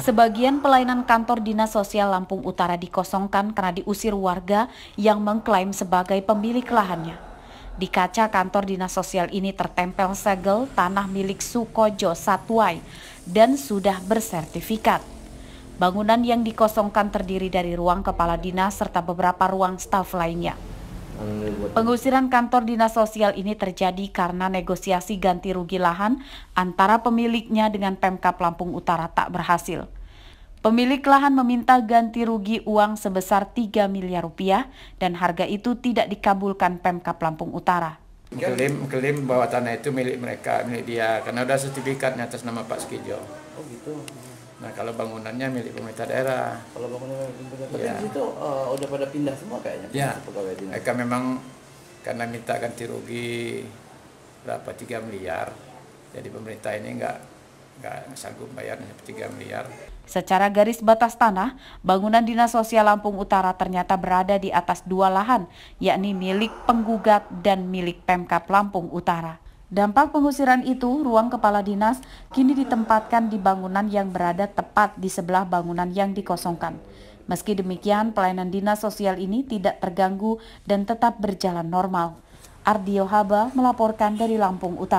Sebagian pelayanan kantor Dinas Sosial Lampung Utara dikosongkan karena diusir warga yang mengklaim sebagai pemilik lahannya. Di kaca kantor Dinas Sosial ini tertempel segel tanah milik Sukojo Satwai dan sudah bersertifikat. Bangunan yang dikosongkan terdiri dari ruang kepala dinas serta beberapa ruang staf lainnya. Pengusiran kantor dinas sosial ini terjadi karena negosiasi ganti rugi lahan antara pemiliknya dengan Pemkap Lampung Utara tak berhasil. Pemilik lahan meminta ganti rugi uang sebesar 3 miliar rupiah dan harga itu tidak dikabulkan Pemkap Lampung Utara. Mengklaim, mengklaim bahwa tanah itu milik mereka, milik dia, karena ada sertifikatnya atas nama Pak Skijo. Oh gitu. Nah kalau bangunannya milik pemerintah daerah. Kalau bangunannya milik pemerintah daerah. Ya. Tapi iya. di uh, udah pada pindah semua kayaknya. Ya. Mereka memang karena minta ganti rugi berapa 3 miliar. Jadi pemerintah ini enggak nggak sanggup bayar 3 miliar. Secara garis batas tanah, bangunan Dinas Sosial Lampung Utara ternyata berada di atas dua lahan, yakni milik penggugat dan milik Pemkap Lampung Utara. Dampak pengusiran itu, ruang kepala dinas kini ditempatkan di bangunan yang berada tepat di sebelah bangunan yang dikosongkan. Meski demikian, pelayanan dinas sosial ini tidak terganggu dan tetap berjalan normal. Ardio Haba melaporkan dari Lampung Utara.